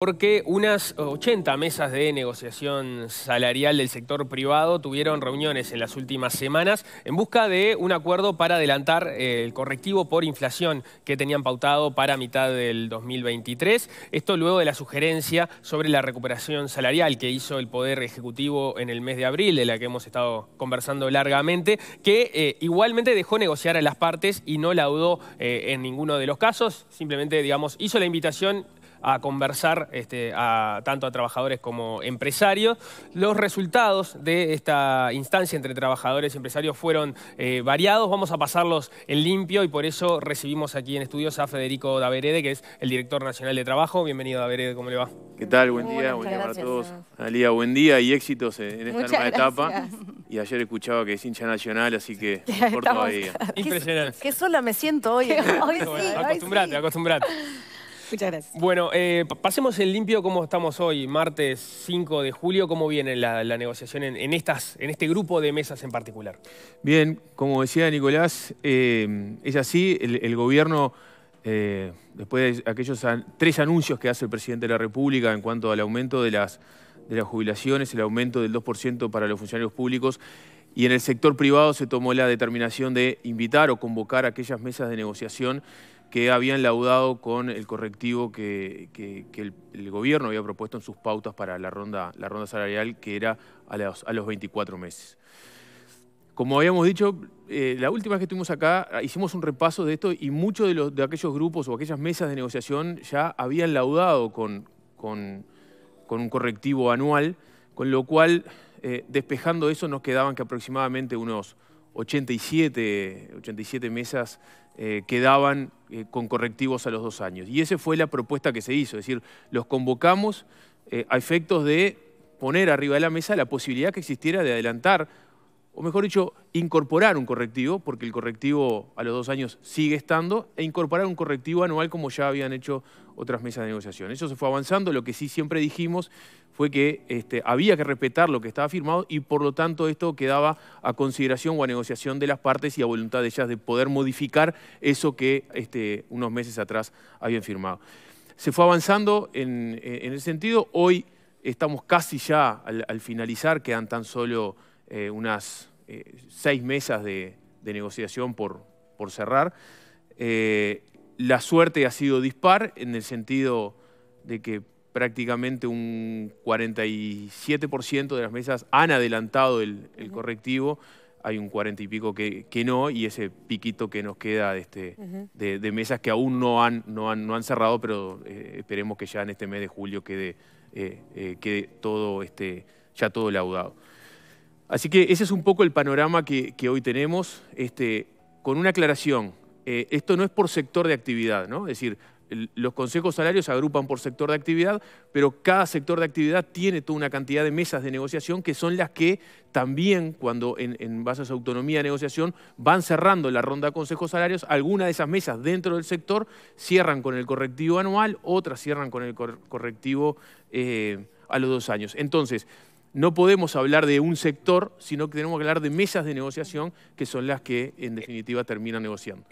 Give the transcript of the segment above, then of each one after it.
Porque unas 80 mesas de negociación salarial del sector privado tuvieron reuniones en las últimas semanas en busca de un acuerdo para adelantar eh, el correctivo por inflación que tenían pautado para mitad del 2023. Esto luego de la sugerencia sobre la recuperación salarial que hizo el Poder Ejecutivo en el mes de abril, de la que hemos estado conversando largamente, que eh, igualmente dejó negociar a las partes y no laudó eh, en ninguno de los casos, simplemente, digamos, hizo la invitación a conversar este, tanto a trabajadores como empresarios. Los resultados de esta instancia entre trabajadores y empresarios fueron eh, variados. Vamos a pasarlos en limpio y por eso recibimos aquí en estudios a Federico Daverede, que es el director nacional de trabajo. Bienvenido, Daverede, ¿cómo le va? ¿Qué tal? Buen día, buen día para todos. Alía, buen día y éxitos eh, en esta nueva etapa. Y ayer escuchaba que es hincha nacional, así que todavía. Impresionante. Que sola me siento hoy. ¿eh? hoy acostumbrate, acostumbrate. Muchas gracias. Bueno, eh, pasemos el limpio cómo estamos hoy, martes 5 de julio. ¿Cómo viene la, negociación en, estas, en este grupo de mesas en particular? Bien, como decía Nicolás, eh, es así, el, gobierno... Eh, después de aquellos tres anuncios que hace el presidente de la República en cuanto al aumento de las, de las jubilaciones, el aumento del 2% para los funcionarios públicos, y en el sector privado se tomó la determinación de invitar o convocar aquellas mesas de negociación que habían laudado con el correctivo que, el, gobierno había propuesto en sus pautas para la ronda, salarial, que era a los, 24 meses. Como habíamos dicho, eh, la última vez que estuvimos acá ah, hicimos un repaso de esto y muchos de, los, de aquellos grupos o aquellas mesas de negociación ya habían laudado con, un correctivo anual, con lo cual, eh, despejando eso, nos quedaban que aproximadamente unos 87, 87 mesas eh, quedaban eh, con correctivos a los dos años. Y esa fue la propuesta que se hizo, es decir, los convocamos eh, a efectos de poner arriba de la mesa la posibilidad que existiera de adelantar o mejor dicho, incorporar un correctivo, porque el correctivo a los dos años sigue estando, e incorporar un correctivo anual como ya habían hecho otras mesas de negociación. Eso se fue avanzando, lo que sí siempre dijimos fue que este, había que respetar lo que estaba firmado y por lo tanto esto quedaba a consideración o a negociación de las partes y a voluntad de ellas de poder modificar eso que este, unos meses atrás habían firmado. Se fue avanzando en, el ese sentido, hoy estamos casi ya al finalizar, quedan tan solo eh, unas eh, seis mesas de, negociación por, cerrar. Eh, la suerte ha sido dispar en el sentido de que prácticamente un 47% de las mesas han adelantado el, correctivo, hay un 40 y pico que, no, y ese piquito que nos queda de, este, mesas que aún no han, cerrado, pero esperemos que ya en este mes de julio quede, todo este, ya todo laudado. Así que ese es un poco el panorama que, hoy tenemos, este, con una aclaración. Eh, esto no es por sector de actividad, ¿no? Es decir, los consejos salarios se agrupan por sector de actividad, pero cada sector de actividad tiene toda una cantidad de mesas de negociación que son las que también, cuando en, base a su autonomía de negociación, van cerrando la ronda de consejos salarios. Algunas de esas mesas dentro del sector cierran con el correctivo anual, otras cierran con el correctivo eh, a los dos años. Entonces, no podemos hablar de un sector, sino que tenemos que hablar de mesas de negociación, que son las que, en definitiva, terminan negociando.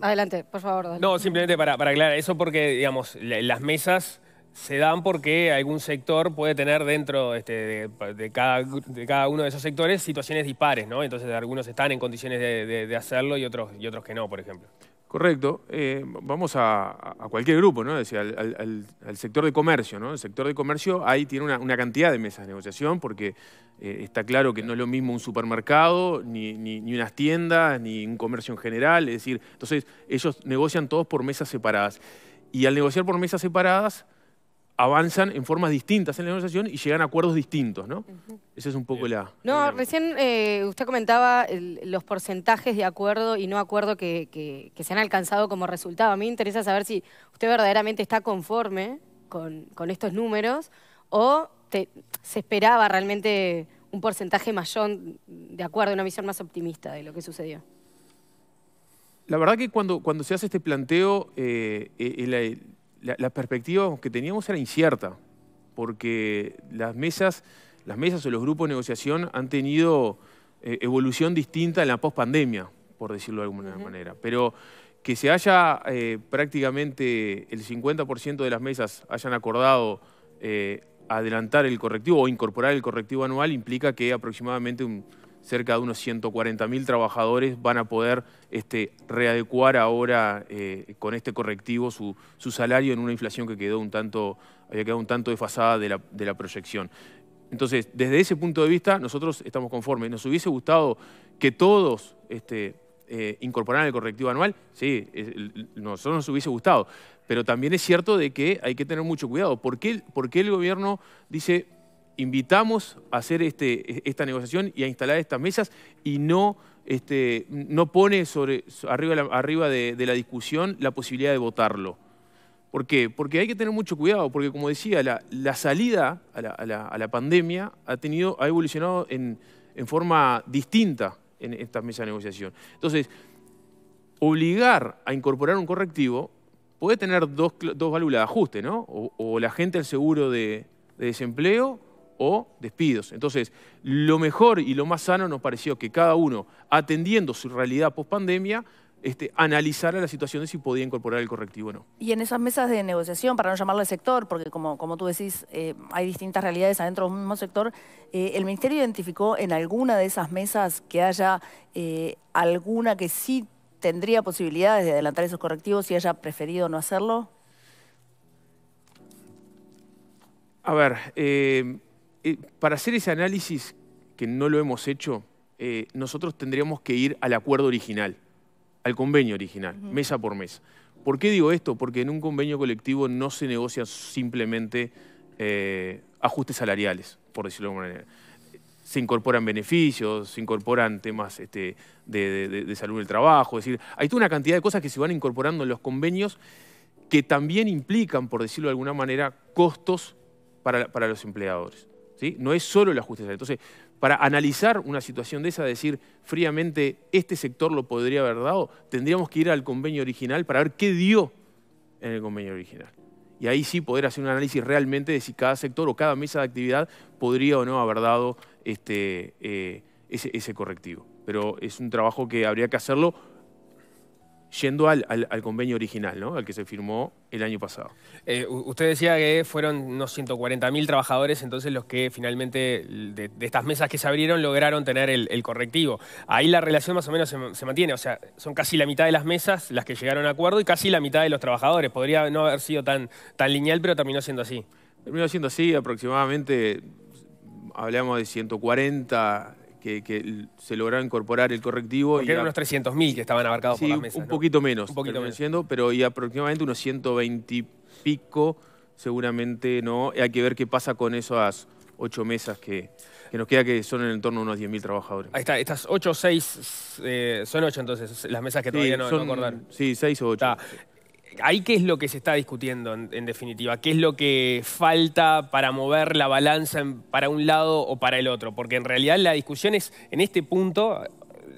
Adelante, por favor. No, simplemente para, aclarar, eso porque, digamos, las mesas se dan porque algún sector puede tener dentro este, de, de, cada, uno de esos sectores situaciones dispares, ¿no? Entonces algunos están en condiciones de, de hacerlo y otros, y otros que no, por ejemplo. Correcto. Eh, vamos a, cualquier grupo, ¿no? Decir, al, sector de comercio, ¿no? El sector de comercio ahí tiene una, cantidad de mesas de negociación porque eh, está claro que no es lo mismo un supermercado, ni, ni, ni, unas tiendas, ni un comercio en general. Es decir, entonces ellos negocian todos por mesas separadas. Y al negociar por mesas separadas, avanzan en formas distintas en la negociación y llegan a acuerdos distintos, ¿no? Esa es un poco la... No, recién eh, usted comentaba los porcentajes de acuerdo y no acuerdo que, se han alcanzado como resultado. A mí me interesa saber si usted verdaderamente está conforme con, estos números o se esperaba realmente un porcentaje mayor de acuerdo, una visión más optimista de lo que sucedió. La verdad que cuando, cuando se hace este planteo, eh, eh, la, perspectiva que teníamos era incierta, porque las mesas, las mesas o los grupos de negociación han tenido eh, evolución distinta en la pospandemia, por decirlo de alguna manera. Pero que se haya eh, prácticamente el 50% de las mesas hayan acordado eh, adelantar el correctivo o incorporar el correctivo anual implica que aproximadamente un cerca de unos 140.000 trabajadores van a poder este, readecuar ahora eh, con este correctivo su, salario en una inflación que quedó un tanto, había quedado un tanto desfasada de la, de la proyección. Entonces, desde ese punto de vista, nosotros estamos conformes. Nos hubiese gustado que todos este, eh, incorporaran el correctivo anual, sí, nosotros nos hubiese gustado. Pero también es cierto de que hay que tener mucho cuidado. porque por qué el gobierno dice invitamos a hacer este, esta negociación y a instalar estas mesas y no, este, no pone arriba, de, la discusión la posibilidad de votarlo. ¿Por qué? Porque hay que tener mucho cuidado, porque como decía, la, salida a la, pandemia ha, tenido, ha evolucionado en, forma distinta en estas mesas de negociación. Entonces, obligar a incorporar un correctivo puede tener dos, dos válvulas de ajuste, ¿no? O, la gente del seguro de desempleo o despidos. Entonces, lo mejor y lo más sano nos pareció que cada uno, atendiendo su realidad post pandemia, este, la situación de si podía incorporar el correctivo o no. Y en esas mesas de negociación, para no llamarle sector, porque como, como tú decís, eh, hay distintas realidades adentro del mismo sector, eh, ¿el Ministerio identificó en alguna de esas mesas que haya eh, alguna que sí tendría posibilidades de adelantar esos correctivos y haya preferido no hacerlo? A ver, eh, para hacer ese análisis, que no lo hemos hecho, eh, nosotros tendríamos que ir al acuerdo original, al convenio original, mesa por mesa. ¿Por qué digo esto? Porque en un convenio colectivo no se negocian simplemente eh, ajustes salariales, por decirlo de alguna manera. Se incorporan beneficios, se incorporan temas este, de, salud de, salud del trabajo. decir, hay toda una cantidad de cosas que se van incorporando en los convenios que también implican, por decirlo de alguna manera, costos para los empleadores. No es solo el ajuste Entonces, para analizar una situación de esa, decir fríamente, este sector lo podría haber dado, tendríamos que ir al convenio original para ver qué dio en el convenio original. Y ahí sí poder hacer un análisis realmente de si cada sector o cada mesa de actividad podría o no haber dado este, eh, ese correctivo. Pero es un trabajo que habría que hacerlo yendo al, convenio original, ¿no? al que se firmó el año pasado. Eh, usted decía que fueron unos 140.000 trabajadores, entonces los que finalmente de, estas mesas que se abrieron lograron tener el, correctivo. Ahí la relación más o menos se, mantiene, o sea, son casi la mitad de las mesas las que llegaron a acuerdo y casi la mitad de los trabajadores. Podría no haber sido tan, tan lineal, pero terminó siendo así. Terminó siendo así, aproximadamente hablamos de 140 que, se lograron incorporar el correctivo. y eran unos 300.000 que estaban abarcados por las mesas, un poquito menos. Un poquito menos. pero y aproximadamente unos 120 y pico seguramente no. Hay que ver qué pasa con esas ocho mesas que, nos queda que son en el torno de unos 10.000 trabajadores. Ahí está, estas 8 o 6, son 8 entonces, las mesas que todavía no, son, Sí, 6 o 8 ahí qué es lo que se está discutiendo en, definitiva, qué es lo que falta para mover la balanza para un lado o para el otro, porque en realidad la discusión es en este punto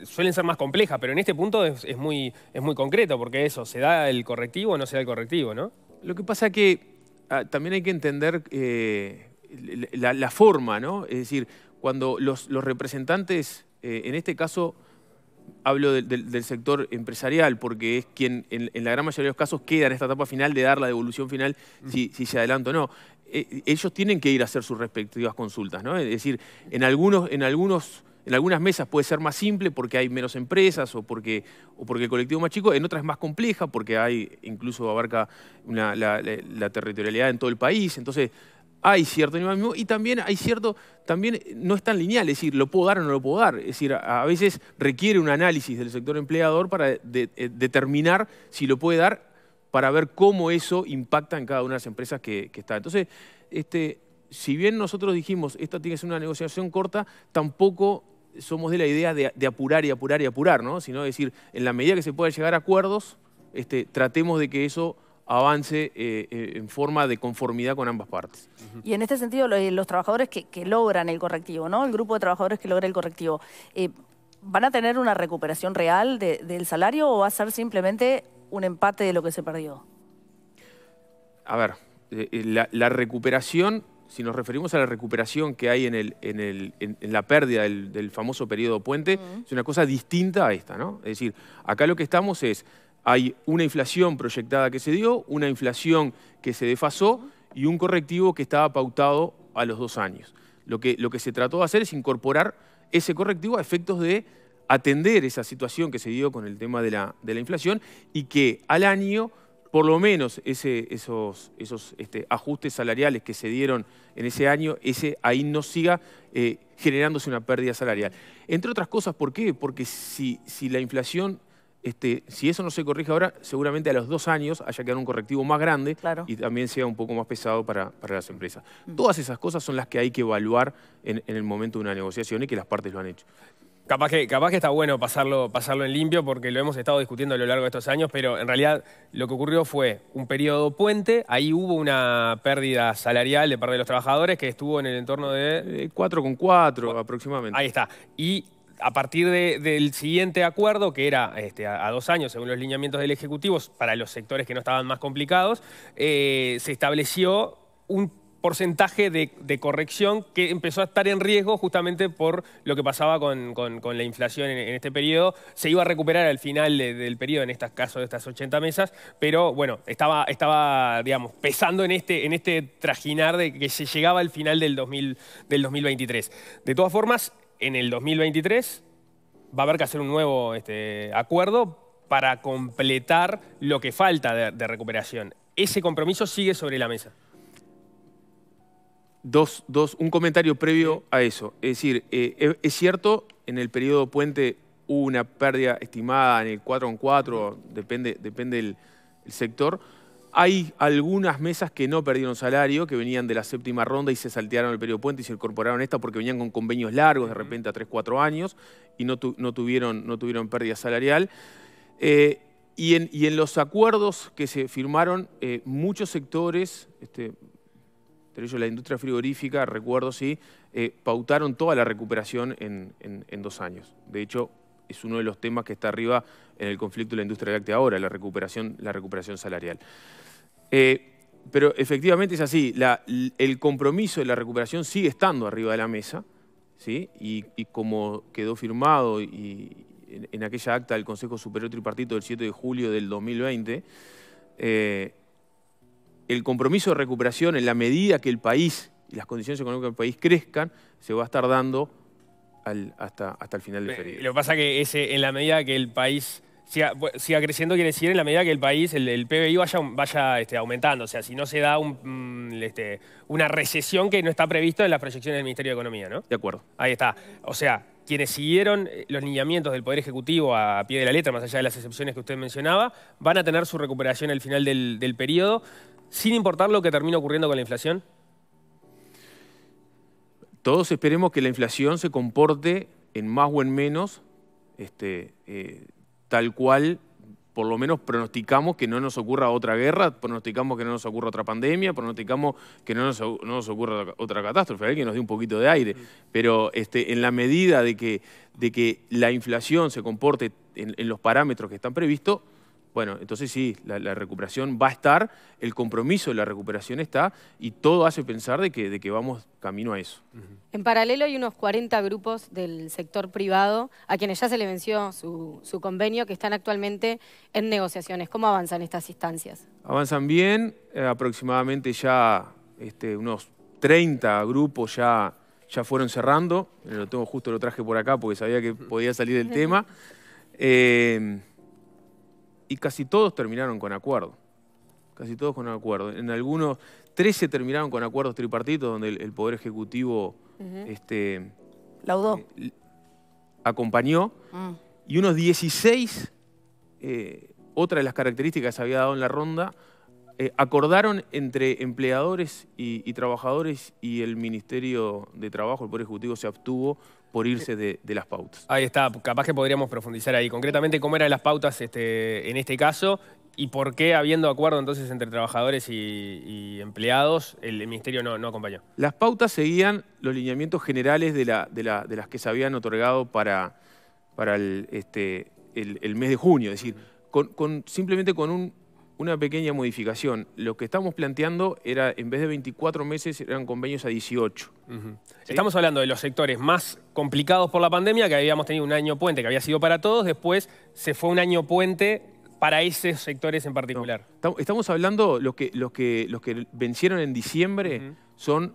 suelen ser más complejas, pero en este punto es, muy, es muy concreto, porque eso, ¿se da el correctivo o no se da el correctivo, no? Lo que pasa que ah, también hay que entender eh, la, forma, ¿no? Es decir, cuando los, representantes, eh, en este caso hablo del sector empresarial porque es quien en, la gran mayoría de los casos queda en esta etapa final de dar la devolución final si, se adelanta o no. Eh, ellos tienen que ir a hacer sus respectivas consultas, ¿no? Es decir, en algunos, en algunos en algunas mesas puede ser más simple porque hay menos empresas o porque, o porque el colectivo es más chico, en otras es más compleja porque hay, incluso abarca la, la, territorialidad en todo el país. Entonces, hay cierto mismo y también hay cierto, también eh, no es tan lineal, es decir, lo puedo dar o no lo puedo dar. Es decir, a, veces requiere un análisis del sector empleador para eh, determinar si lo puede dar para ver cómo eso impacta en cada una de las empresas que, está. Entonces, este, si bien nosotros dijimos, esta tiene que ser una negociación corta, tampoco somos de la idea de, de apurar y apurar y apurar, ¿no? Sino decir, en la medida que se pueda llegar a acuerdos, este, tratemos de que eso avance eh, eh, en forma de conformidad con ambas partes. Y en este sentido, eh, los, trabajadores que, logran el correctivo, ¿no? El grupo de trabajadores que logra el correctivo, ¿van a tener una recuperación real del salario o va a ser simplemente un empate de lo que se perdió? A ver, la, recuperación, si nos referimos a la recuperación que hay en, la pérdida del, famoso periodo puente, es una cosa distinta a esta, ¿no? Es decir, acá lo que estamos es hay una inflación proyectada que se dio, una inflación que se desfasó y un correctivo que estaba pautado a los dos años. Lo que, lo que se trató de hacer es incorporar ese correctivo a efectos de atender esa situación que se dio con el tema de la, de la inflación y que al año, por lo menos ese, esos, esos este, ajustes salariales que se dieron en ese año, ese ahí no siga eh, generándose una pérdida salarial. Entre otras cosas, ¿por qué? Porque si, si la inflación este, si eso no se corrige ahora, seguramente a los dos años haya que un correctivo más grande y también sea un poco más pesado para, las empresas. Mm. Todas esas cosas son las que hay que evaluar en, el momento de una negociación y que las partes lo han hecho. Capaz que, está bueno pasarlo, en limpio porque lo hemos estado discutiendo a lo largo de estos años, pero en realidad lo que ocurrió fue un periodo puente, ahí hubo una pérdida salarial de parte de los trabajadores que estuvo en el entorno de... 4,4 eh, 4 aproximadamente. Ahí está. Y a partir del siguiente acuerdo, que era este, a, dos años, según los lineamientos del Ejecutivo, para los sectores que no estaban más complicados, eh, se estableció un porcentaje de, corrección que empezó a estar en riesgo justamente por lo que pasaba con, la inflación en, este periodo. Se iba a recuperar al final del periodo, en este caso de estas 80 mesas, pero bueno, estaba, estaba digamos, pesando en este, en este trajinar de que se llegaba al final del 2023. De todas formas, en el 2023 va a haber que hacer un nuevo este, acuerdo para completar lo que falta de, recuperación. Ese compromiso sigue sobre la mesa. Dos, un comentario previo a eso. Es decir, eh, es, cierto, en el periodo puente hubo una pérdida estimada en el 4 en 4, depende, depende sector, hay algunas mesas que no perdieron salario, que venían de la séptima ronda y se saltearon el periodo puente y se incorporaron esta porque venían con convenios largos, de repente a 3, 4 años, y no, tuvieron, no pérdida salarial. Eh, y, en, los acuerdos que se firmaron, eh, muchos sectores, este, la industria frigorífica, recuerdo, sí, eh, pautaron toda la recuperación en, dos años. De hecho, es uno de los temas que está arriba en el conflicto de la industria láctea ahora, la recuperación, la recuperación salarial. Eh, pero efectivamente es así, el compromiso de la recuperación sigue estando arriba de la mesa, ¿sí? y, como quedó firmado y, en, aquella acta del Consejo Superior Tripartito del 7 de julio del 2020, eh, el compromiso de recuperación en la medida que el país y las condiciones económicas del país crezcan, se va a estar dando hasta, hasta el final del periodo. Lo que pasa es que en la medida que el país siga, creciendo, quiere decir, en la medida que el país, el, PBI vaya, vaya este, aumentando. O sea, si no se da mm, este, una recesión que no está prevista en las proyecciones del Ministerio de Economía, ¿no? De acuerdo. Ahí está. O sea, quienes siguieron eh, los lineamientos del Poder Ejecutivo a pie de la letra, más allá de las excepciones que usted mencionaba, van a tener su recuperación al final del, periodo, sin importar lo que termine ocurriendo con la inflación? Todos esperemos que la inflación se comporte en más o en menos este, eh, tal cual, por lo menos pronosticamos que no nos ocurra otra guerra, pronosticamos que no nos ocurra otra pandemia, pronosticamos que no nos, no nos ocurra otra catástrofe, alguien que nos dé un poquito de aire. Pero este, en la medida de que, la inflación se comporte en los parámetros que están previstos, bueno, entonces sí, la, recuperación va a estar, el compromiso de la recuperación está y todo hace pensar de que, vamos camino a eso. En paralelo hay unos 40 grupos del sector privado a quienes ya se le venció su, convenio que están actualmente en negociaciones. ¿Cómo avanzan estas instancias? Avanzan bien, eh, aproximadamente ya este, unos 30 grupos ya, ya fueron cerrando. Lo tengo justo, lo traje por acá porque sabía que podía salir el tema. Eh, y casi todos terminaron con acuerdo. Casi todos con acuerdo. En algunos, 13 terminaron con acuerdos tripartitos donde el, Poder Ejecutivo este, Laudó. Eh, acompañó. Mm. Y unos 16, eh, otra de las características que se había dado en la ronda, eh, acordaron entre empleadores y, y, trabajadores y el Ministerio de Trabajo, el Poder Ejecutivo se abstuvo por irse de, las pautas. Ahí está, capaz que podríamos profundizar ahí. Concretamente, ¿cómo eran las pautas este, en este caso? ¿Y por qué, habiendo acuerdo entonces entre trabajadores y, empleados, el, Ministerio no, acompañó? Las pautas seguían los lineamientos generales de, las que se habían otorgado para, este, el, mes de junio, es decir, simplemente con un una pequeña modificación. Lo que estamos planteando era, en vez de 24 meses, eran convenios a 18. Estamos hablando de los sectores más complicados por la pandemia, que habíamos tenido un año puente que había sido para todos, después se fue un año puente para esos sectores en particular. estamos hablando, los que, los, que, los que vencieron en diciembre son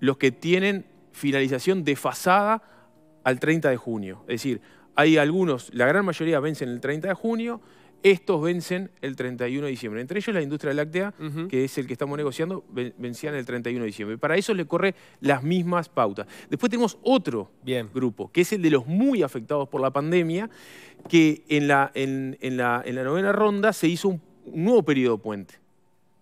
los que tienen finalización desfasada al 30 de junio. Es decir, hay algunos, la gran mayoría vencen el 30 de junio, estos vencen el 31 de diciembre. Entre ellos la industria láctea, que es el que estamos negociando, vencían el 31 de diciembre. Para eso le corre las mismas pautas. Después tenemos otro grupo, que es el de los muy afectados por la pandemia, que en la, novena ronda se hizo un nuevo periodo puente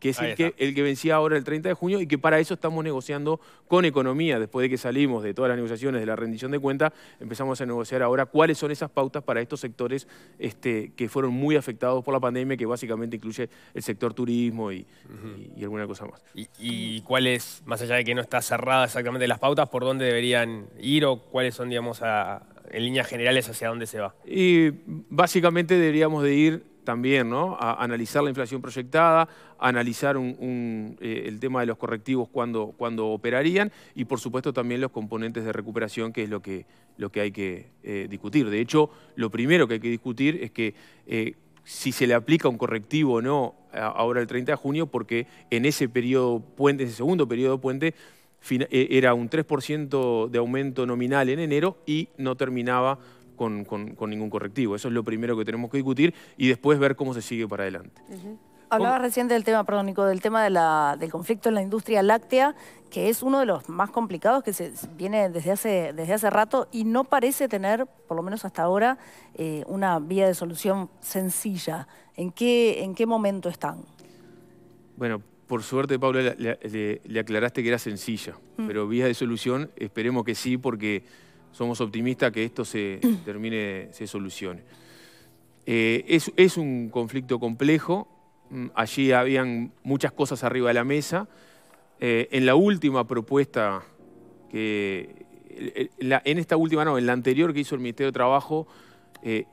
que es el que, el que, vencía ahora el 30 de junio y que para eso estamos negociando con economía. Después de que salimos de todas las negociaciones de la rendición de cuenta, empezamos a negociar ahora cuáles son esas pautas para estos sectores este, que fueron muy afectados por la pandemia, que básicamente incluye el sector turismo y, alguna cosa más. ¿Y, y cuáles, más allá de que no está cerrada exactamente las pautas, por dónde deberían ir o cuáles son, digamos, en líneas generales hacia dónde se va? Y básicamente deberíamos de ir también, ¿no? analizar la inflación proyectada, analizar eh, el tema de los correctivos cuando, cuando operarían y por supuesto también los componentes de recuperación, que es lo que, lo que hay que eh, discutir. De hecho, lo primero que hay que discutir es que eh, si se le aplica un correctivo o no ahora el 30 de junio, porque en ese periodo puente, ese segundo periodo puente, era un 3% de aumento nominal en enero y no terminaba con, ningún correctivo. Eso es lo primero que tenemos que discutir y después ver cómo se sigue para adelante. Hablaba recién del tema, perdón, Nico, del tema de del conflicto en la industria láctea, que es uno de los más complicados que se viene desde hace, desde hace rato y no parece tener, por lo menos hasta ahora, eh, una vía de solución sencilla. ¿En qué, en qué momento están? Bueno, por suerte, Pablo, le, aclaraste que era sencilla, mm. pero vía de solución esperemos que sí, porque somos optimistas que esto se termine, se solucione. Eh, es, un conflicto complejo, mm, allí habían muchas cosas arriba de la mesa. Eh, en la última propuesta, que, en esta última no, en la anterior que hizo el Ministerio de Trabajo, eh,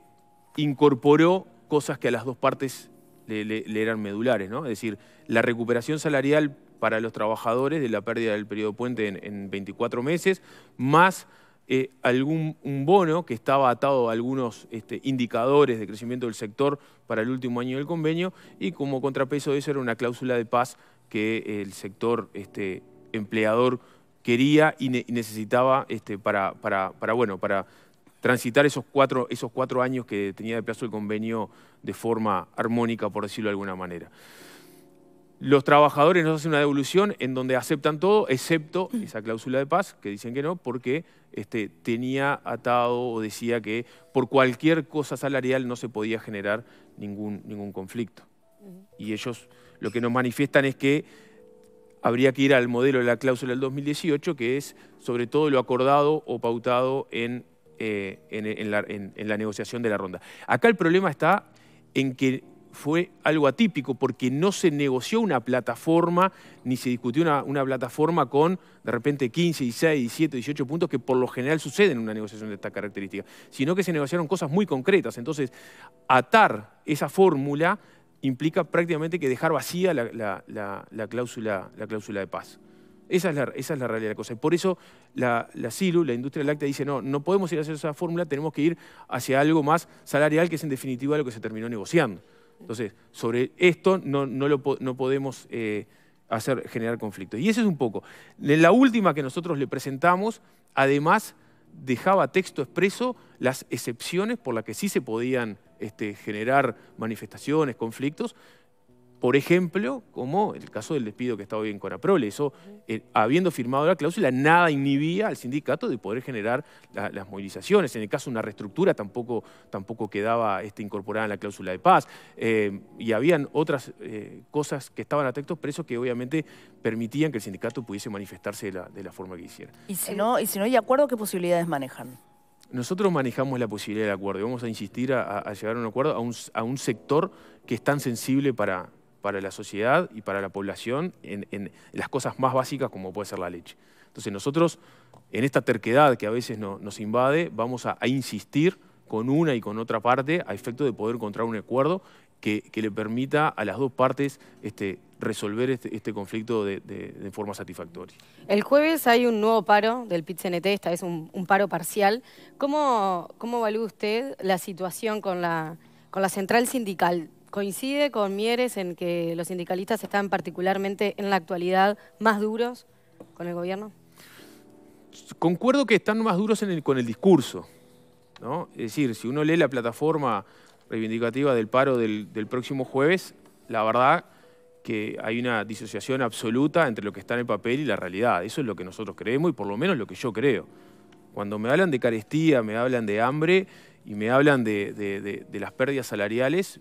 incorporó cosas que a las dos partes le, eran medulares, ¿no? Es decir, la recuperación salarial para los trabajadores de la pérdida del periodo puente en 24 meses, más eh, algún un bono que estaba atado a algunos este, indicadores de crecimiento del sector para el último año del convenio y como contrapeso de eso era una cláusula de paz que eh, el sector este, empleador quería y, necesitaba este, para, transitar esos cuatro, esos cuatro años que tenía de plazo el convenio de forma armónica, por decirlo de alguna manera. Los trabajadores nos hacen una devolución en donde aceptan todo, excepto mm. esa cláusula de paz, que dicen que no, porque este, tenía atado o decía que por cualquier cosa salarial no se podía generar ningún, ningún conflicto. Y ellos lo que nos manifiestan es que habría que ir al modelo de la cláusula del 2018, que es sobre todo lo acordado o pautado eh, en, en la negociación de la ronda. Acá el problema está en que fue algo atípico porque no se negoció una plataforma ni se discutió una, plataforma con de repente 15, 16, 17, 18 puntos que por lo general suceden en una negociación de esta característica, sino que se negociaron cosas muy concretas. Entonces, atar esa fórmula implica prácticamente que dejar vacía la, cláusula, de paz. Esa es, la, realidad de la cosa. por eso la, la SILU, la industria láctea, dice, no, no podemos ir hacia esa fórmula, tenemos que ir hacia algo más salarial, que es en definitiva lo que se terminó negociando. Entonces, sobre esto no, podemos eh, hacer generar conflicto. Y ese es un poco. La última que nosotros le presentamos, además, dejaba texto expreso las excepciones por las que sí se podían este, generar manifestaciones, conflictos, por ejemplo, como el caso del despido que estaba hoy en Coraprole, Eso, eh, habiendo firmado la cláusula, nada inhibía al sindicato de poder generar las movilizaciones. En el caso de una reestructura tampoco, tampoco quedaba este, incorporada en la cláusula de paz. Eh, y habían otras eh, cosas que estaban a textos presos que obviamente permitían que el sindicato pudiese manifestarse de la, forma que quisiera. ¿Y si no, y si hay acuerdo, qué posibilidades manejan? Nosotros manejamos la posibilidad del acuerdo y vamos a insistir a, llegar a un acuerdo a un sector que es tan sensible para, para la sociedad y para la población en, las cosas más básicas como puede ser la leche. Entonces nosotros, en esta terquedad que a veces nos invade, vamos a, insistir con una y con otra parte a efecto de poder encontrar un acuerdo que, le permita a las dos partes este, resolver este, este conflicto de, forma satisfactoria. El jueves hay un nuevo paro del pit esta vez un, paro parcial. ¿Cómo, ¿Cómo evalúa usted la situación con la, con la central sindical? coincide con Mieres en que los sindicalistas están particularmente en la actualidad más duros con el gobierno? Concuerdo que están más duros con el discurso. Es decir, si uno lee la plataforma reivindicativa del paro del, próximo jueves, la verdad que hay una disociación absoluta entre lo que está en el papel y la realidad. Eso es lo que nosotros creemos y por lo menos lo que yo creo. Cuando me hablan de carestía, me hablan de hambre y me hablan de las pérdidas salariales,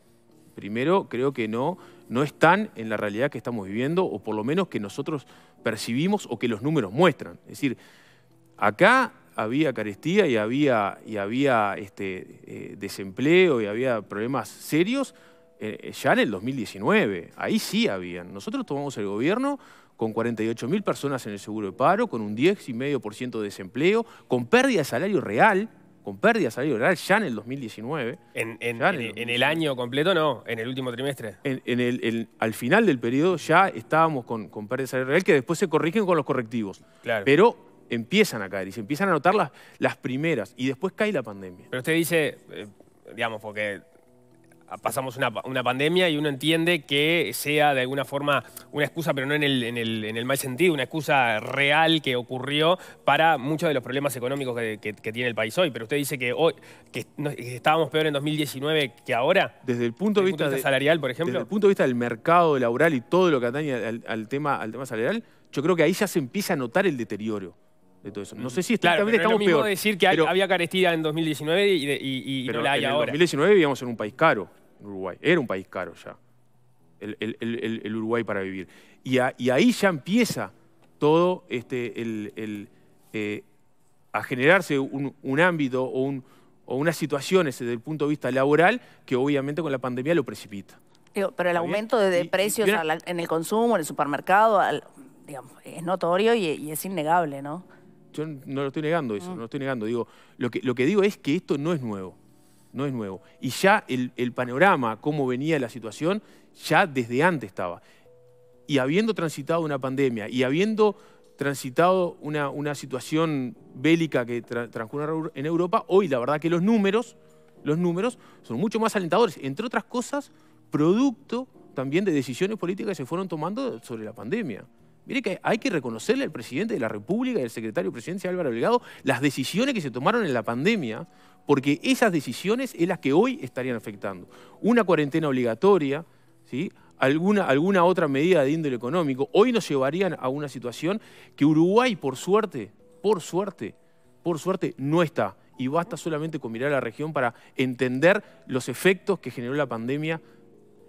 primero creo que no, no están en la realidad que estamos viviendo, o por lo menos que nosotros percibimos o que los números muestran. Es decir, acá había carestía y había, y había este, eh, desempleo y había problemas serios eh, ya en el 2019. Ahí sí habían. Nosotros tomamos el gobierno con 48.000 personas en el seguro de paro, con un 10,5% de desempleo, con pérdida de salario real, con pérdidas salario real ya en el 2019. En, en, el, año completo no, en el último trimestre. el, al final del periodo ya estábamos con, con pérdidas salario real que después se corrigen con los correctivos. Pero empiezan a caer y se empiezan a notar las, primeras y después cae la pandemia. Pero usted dice, eh, digamos, porque pasamos una, pandemia y uno entiende que sea de alguna forma una excusa, pero no en el, en el, mal sentido, una excusa real que ocurrió para muchos de los problemas económicos que, tiene el país hoy. Pero usted dice que hoy que estábamos peor en 2019 que ahora. Desde el punto, de, vista salarial, por ejemplo. Desde el punto de vista del mercado laboral y todo lo que atañe al tema, al tema salarial, yo creo que ahí ya se empieza a notar el deterioro. No mm, sé si este pero estamos es mismo decir que había carestía en 2019 y, no la hay en ahora. En 2019 vivíamos en un país caro, Uruguay. Era un país caro ya, el, Uruguay para vivir. Y, ahí ya empieza todo este, el, eh, a generarse un, ámbito o, unas situaciones desde el punto de vista laboral que obviamente con la pandemia lo precipita. Pero el aumento de, precios en el consumo, en el supermercado, es notorio y, es innegable, ¿no? yo no lo estoy negando eso, ah. no lo estoy negando. Digo, lo que, lo que digo es que esto no es nuevo, no es nuevo. Y ya el, panorama, cómo venía la situación, ya desde antes estaba. Y habiendo transitado una pandemia y habiendo transitado una, una situación bélica que transcurrió en Europa, hoy la verdad que los números, los números son mucho más alentadores, entre otras cosas, producto también de decisiones políticas que se fueron tomando sobre la pandemia. Mire que hay que reconocerle al presidente de la República y al secretario presidente Álvaro Delgado las decisiones que se tomaron en la pandemia, porque esas decisiones es las que hoy estarían afectando. Una cuarentena obligatoria, alguna, alguna otra medida de índole económico, hoy nos llevarían a una situación que Uruguay, por suerte, por suerte, por suerte, no está. Y basta solamente con mirar a la región para entender los efectos que generó la pandemia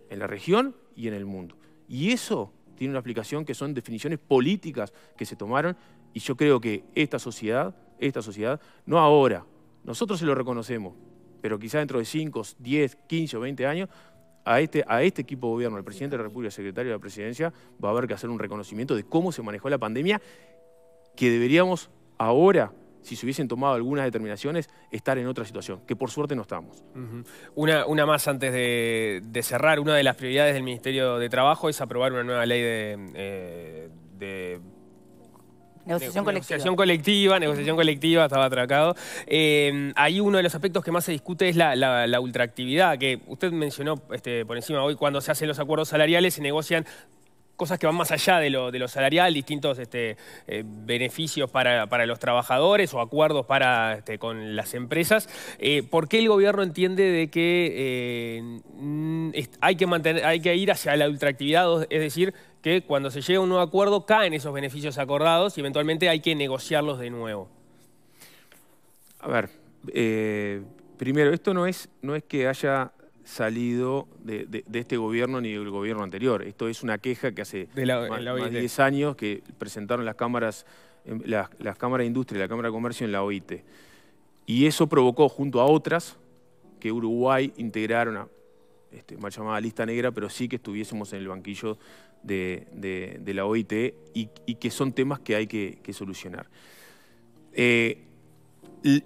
en la región y en el mundo. Y eso tiene una aplicación que son definiciones políticas que se tomaron y yo creo que esta sociedad, esta sociedad, no ahora, nosotros se lo reconocemos, pero quizá dentro de 5, 10, 15 o 20 años, a este, a este equipo de gobierno, al presidente de la República, al secretario de la presidencia, va a haber que hacer un reconocimiento de cómo se manejó la pandemia que deberíamos ahora si se hubiesen tomado algunas determinaciones, estar en otra situación, que por suerte no estamos. una, una más antes de, cerrar, una de las prioridades del Ministerio de Trabajo es aprobar una nueva ley de... Eh, negociación colectiva. Negociación colectiva, estaba atracado. Eh, ahí uno de los aspectos que más se discute es la, la, la ultraactividad, que usted mencionó este, por encima hoy, cuando se hacen los acuerdos salariales y negocian cosas que van más allá de lo, salarial, distintos este, eh, beneficios para, los trabajadores o acuerdos para, este, con las empresas. Eh, ¿Por qué el gobierno entiende de que eh, hay, que ir hacia la ultraactividad, es decir, que cuando se llega a un nuevo acuerdo caen esos beneficios acordados y eventualmente hay que negociarlos de nuevo? A ver, primero, esto no es que haya salido de, este gobierno ni del gobierno anterior. Esto es una queja que hace más, 10 años que presentaron las cámaras, em, las, cámaras de industria y la cámara de comercio en la OIT. Y eso provocó, junto a otras, que Uruguay integrara este, una llamada lista negra, pero sí que estuviésemos en el banquillo de, la OIT y, que son temas que hay que, solucionar. Eh,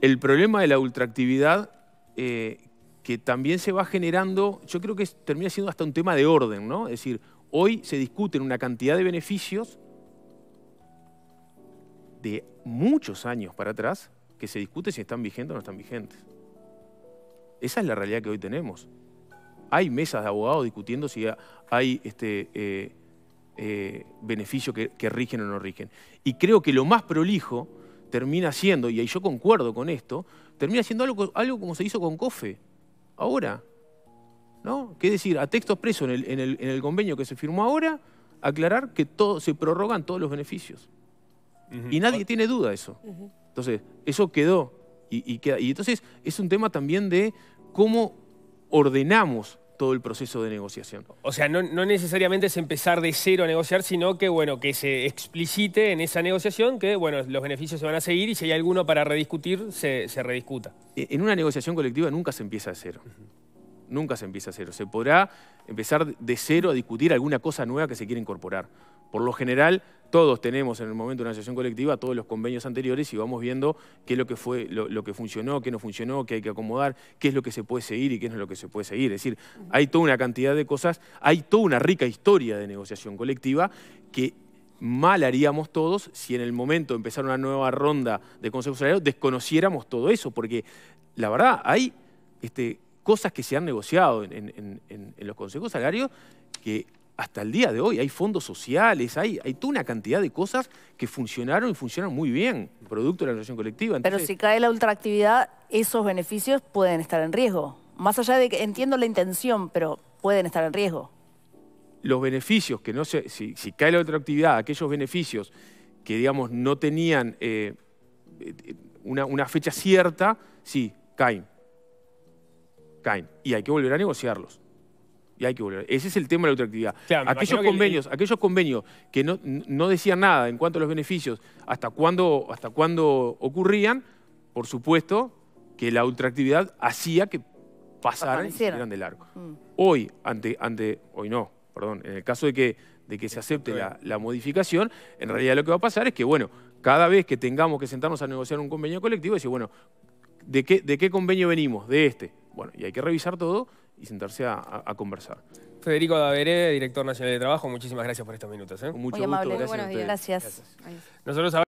el, problema de la ultraactividad eh, que también se va generando, yo creo que termina siendo hasta un tema de orden, ¿no? Es decir, hoy se discuten una cantidad de beneficios de muchos años para atrás que se discute si están vigentes o no están vigentes. Esa es la realidad que hoy tenemos. Hay mesas de abogados discutiendo si hay este, eh, eh, beneficios que, rigen o no rigen. Y creo que lo más prolijo termina siendo, y ahí yo concuerdo con esto, termina siendo algo, algo como se hizo con COFE ahora. ¿No? ¿Qué decir? A texto expreso en el, convenio que se firmó ahora, aclarar que se prorrogan todos los beneficios. Y nadie tiene duda de eso. Entonces, eso quedó y entonces es un tema también de cómo ordenamos todo el proceso de negociación. O sea, no, necesariamente es empezar de cero a negociar, sino que, bueno, que se explicite en esa negociación que, bueno, los beneficios se van a seguir y si hay alguno para rediscutir, se, rediscuta. E-, en una negociación colectiva nunca se empieza de cero. Nunca se empieza de cero. Se podrá empezar de cero a discutir alguna cosa nueva que se quiera incorporar por lo general, todos tenemos en el momento de una asociación colectiva todos los convenios anteriores y vamos viendo qué es lo que fue, lo, que funcionó, qué no funcionó, qué hay que acomodar, qué es lo que se puede seguir y qué no es lo que se puede seguir. Es decir, hay toda una cantidad de cosas, hay toda una rica historia de negociación colectiva que mal haríamos todos si en el momento de empezar una nueva ronda de consejos Salarios desconociéramos todo eso, porque la verdad hay este, cosas que se han negociado en, en los consejos salarios que hasta el día de hoy hay fondos sociales, hay, toda una cantidad de cosas que funcionaron y funcionan muy bien, producto de la relación colectiva. Pero si cae la ultraactividad, esos beneficios pueden estar en riesgo. Más allá de que entiendo la intención, pero pueden estar en riesgo. Los beneficios que no se. Si, cae la ultraactividad, aquellos beneficios que, digamos, no tenían eh, eh, una fecha cierta, sí, caen. Caen. Y hay que volver a negociarlos y hay que volver. Ese es el tema de la ultraactividad. aquellos convenios, aquellos convenios que no, no decían nada en cuanto a los beneficios, hasta cuándo, hasta cuándo ocurrían, por supuesto que la ultraactividad hacía que pasaran y de largo. Mm. Hoy, ante, ante, hoy no, perdón, en el caso de que, de que se acepte la, modificación, en realidad lo que va a pasar es que, bueno, cada vez que tengamos que sentarnos a negociar un convenio colectivo, decir, bueno, ¿de qué, de qué convenio venimos? De este. Bueno, y hay que revisar todo y sentarse a, conversar. Federico Daveré, director nacional de trabajo, muchísimas gracias por estos minutos. ¿eh? Muy gracias.